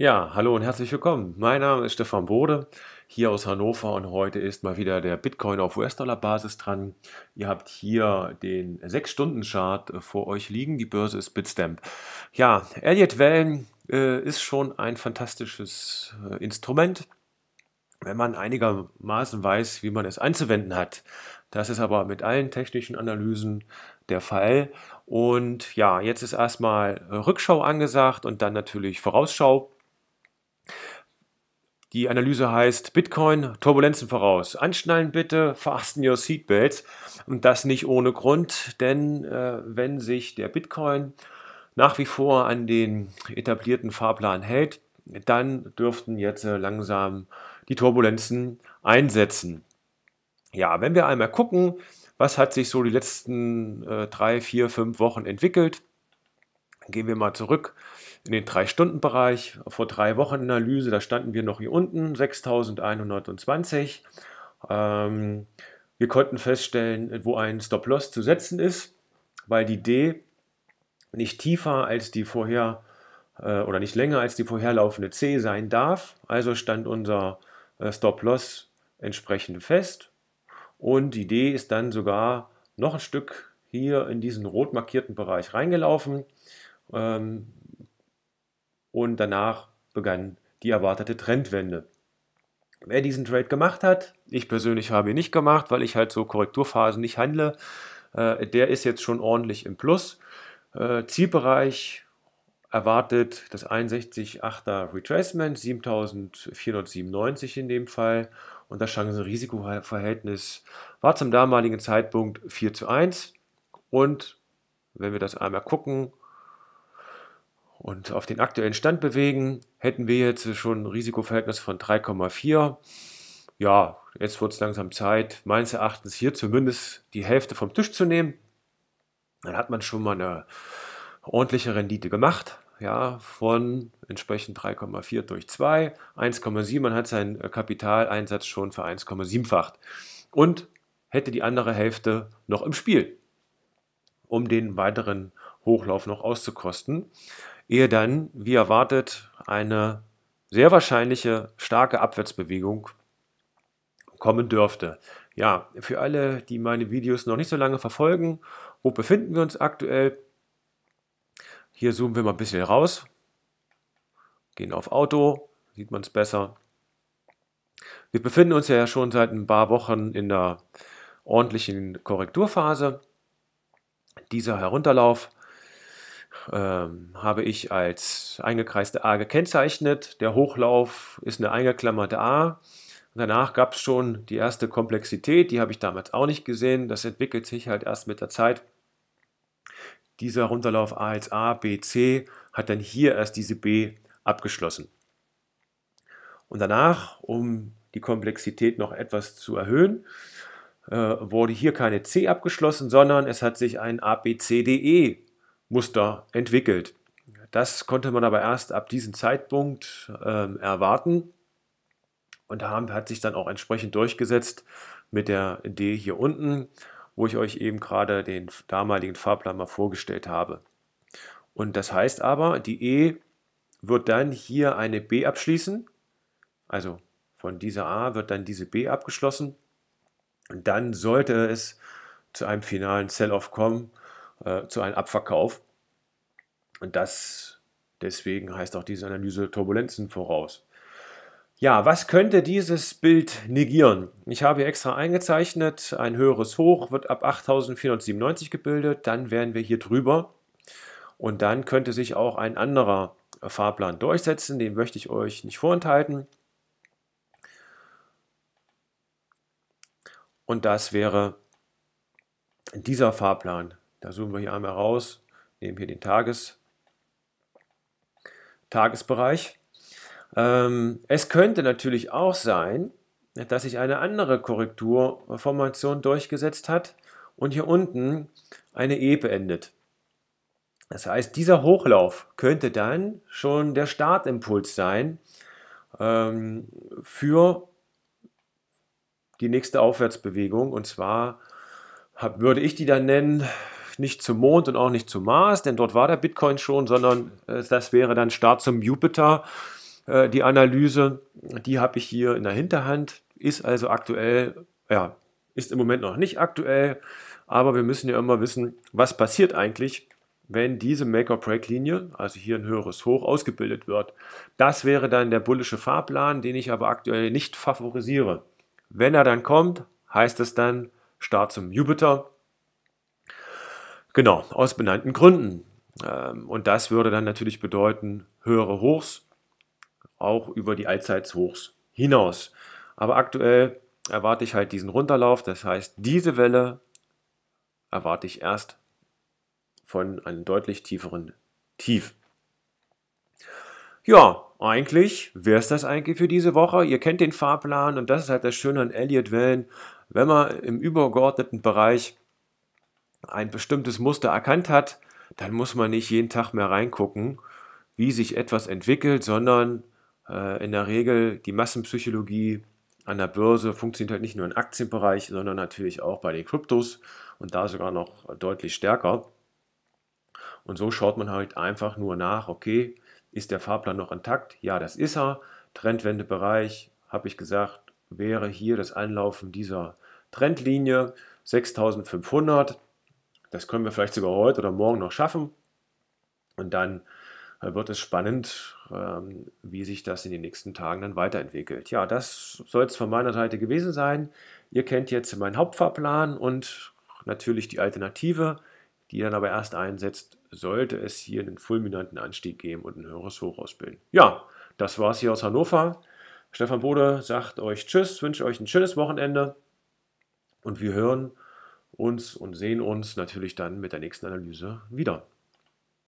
Ja, hallo und herzlich willkommen. Mein Name ist Stefan Bode, hier aus Hannover und heute ist mal wieder der Bitcoin auf US-Dollar-Basis dran. Ihr habt hier den 6-Stunden-Chart äh, vor euch liegen, die Börse ist Bitstamp. Ja, Elliott Wellen äh, ist schon ein fantastisches äh, Instrument, wenn man einigermaßen weiß, wie man es anzuwenden hat. Das ist aber mit allen technischen Analysen der Fall. Und ja, jetzt ist erstmal Rückschau angesagt und dann natürlich Vorausschau. Die Analyse heißt Bitcoin, Turbulenzen voraus. Anschnallen bitte, fasten your seatbelts. Und das nicht ohne Grund, denn äh, wenn sich der Bitcoin nach wie vor an den etablierten Fahrplan hält, dann dürften jetzt äh, langsam die Turbulenzen einsetzen. Ja, wenn wir einmal gucken, was hat sich so die letzten äh, drei, vier, fünf Wochen entwickelt, Gehen wir mal zurück in den 3-Stunden-Bereich. Vor drei Wochen Analyse, da standen wir noch hier unten, 6120. Ähm, wir konnten feststellen, wo ein Stop-Loss zu setzen ist, weil die D nicht tiefer als die vorher äh, oder nicht länger als die vorherlaufende C sein darf. Also stand unser äh, Stop-Loss entsprechend fest. Und die D ist dann sogar noch ein Stück hier in diesen rot markierten Bereich reingelaufen. Ähm, und danach begann die erwartete Trendwende. Wer diesen Trade gemacht hat, ich persönlich habe ihn nicht gemacht, weil ich halt so Korrekturphasen nicht handle, äh, der ist jetzt schon ordentlich im Plus. Äh, Zielbereich erwartet das 61,8er Retracement, 7497 in dem Fall. Und das Chancen-Risiko-Verhältnis war zum damaligen Zeitpunkt 4 zu 1. Und wenn wir das einmal gucken, und auf den aktuellen Stand bewegen, hätten wir jetzt schon ein Risikoverhältnis von 3,4. Ja, jetzt wird es langsam Zeit, meines Erachtens hier zumindest die Hälfte vom Tisch zu nehmen. Dann hat man schon mal eine ordentliche Rendite gemacht. Ja, von entsprechend 3,4 durch 2, 1,7. Man hat seinen Kapitaleinsatz schon für 1,7-facht. Und hätte die andere Hälfte noch im Spiel, um den weiteren Hochlauf noch auszukosten ehe dann, wie erwartet, eine sehr wahrscheinliche starke Abwärtsbewegung kommen dürfte. Ja, für alle, die meine Videos noch nicht so lange verfolgen, wo befinden wir uns aktuell? Hier zoomen wir mal ein bisschen raus, gehen auf Auto, sieht man es besser. Wir befinden uns ja schon seit ein paar Wochen in der ordentlichen Korrekturphase. Dieser Herunterlauf ähm, habe ich als eingekreiste A gekennzeichnet. Der Hochlauf ist eine eingeklammerte A. danach gab es schon die erste Komplexität, die habe ich damals auch nicht gesehen. Das entwickelt sich halt erst mit der Zeit. Dieser Runterlauf A als A, B, C hat dann hier erst diese B abgeschlossen. Und danach, um die Komplexität noch etwas zu erhöhen, äh, wurde hier keine C abgeschlossen, sondern es hat sich ein ABCDE Muster entwickelt. Das konnte man aber erst ab diesem Zeitpunkt ähm, erwarten und haben, hat sich dann auch entsprechend durchgesetzt mit der D hier unten, wo ich euch eben gerade den damaligen Fahrplan mal vorgestellt habe. Und das heißt aber, die E wird dann hier eine B abschließen, also von dieser A wird dann diese B abgeschlossen und dann sollte es zu einem finalen Sell-Off kommen, äh, zu einem Abverkauf. Und das deswegen heißt auch diese Analyse Turbulenzen voraus. Ja, was könnte dieses Bild negieren? Ich habe hier extra eingezeichnet, ein höheres Hoch wird ab 8497 gebildet, dann wären wir hier drüber und dann könnte sich auch ein anderer Fahrplan durchsetzen, den möchte ich euch nicht vorenthalten. Und das wäre dieser Fahrplan da zoomen wir hier einmal raus, nehmen hier den Tages, Tagesbereich. Ähm, es könnte natürlich auch sein, dass sich eine andere Korrekturformation durchgesetzt hat und hier unten eine E beendet. Das heißt, dieser Hochlauf könnte dann schon der Startimpuls sein ähm, für die nächste Aufwärtsbewegung. Und zwar hab, würde ich die dann nennen nicht zum Mond und auch nicht zum Mars, denn dort war der Bitcoin schon, sondern äh, das wäre dann Start zum Jupiter. Äh, die Analyse, die habe ich hier in der Hinterhand, ist also aktuell, ja, ist im Moment noch nicht aktuell, aber wir müssen ja immer wissen, was passiert eigentlich, wenn diese Make-or-Break-Linie, also hier ein höheres Hoch, ausgebildet wird. Das wäre dann der bullische Fahrplan, den ich aber aktuell nicht favorisiere. Wenn er dann kommt, heißt es dann Start zum Jupiter Genau, aus benannten Gründen. Ähm, und das würde dann natürlich bedeuten, höhere Hochs, auch über die Allzeitshochs hinaus. Aber aktuell erwarte ich halt diesen Runterlauf. Das heißt, diese Welle erwarte ich erst von einem deutlich tieferen Tief. Ja, eigentlich wäre es das eigentlich für diese Woche. Ihr kennt den Fahrplan und das ist halt das Schöne an Elliott-Wellen. Wenn man im übergeordneten Bereich ein bestimmtes Muster erkannt hat, dann muss man nicht jeden Tag mehr reingucken, wie sich etwas entwickelt, sondern äh, in der Regel die Massenpsychologie an der Börse funktioniert halt nicht nur im Aktienbereich, sondern natürlich auch bei den Kryptos und da sogar noch deutlich stärker. Und so schaut man halt einfach nur nach, okay, ist der Fahrplan noch intakt? Ja, das ist er. Trendwendebereich, habe ich gesagt, wäre hier das Anlaufen dieser Trendlinie 6500 das können wir vielleicht sogar heute oder morgen noch schaffen. Und dann äh, wird es spannend, ähm, wie sich das in den nächsten Tagen dann weiterentwickelt. Ja, das soll es von meiner Seite gewesen sein. Ihr kennt jetzt meinen Hauptfahrplan und natürlich die Alternative, die dann aber erst einsetzt, sollte es hier einen fulminanten Anstieg geben und ein höheres Hoch ausbilden. Ja, das war es hier aus Hannover. Stefan Bode sagt euch Tschüss, wünsche euch ein schönes Wochenende und wir hören uns uns und sehen uns natürlich dann mit der nächsten Analyse wieder.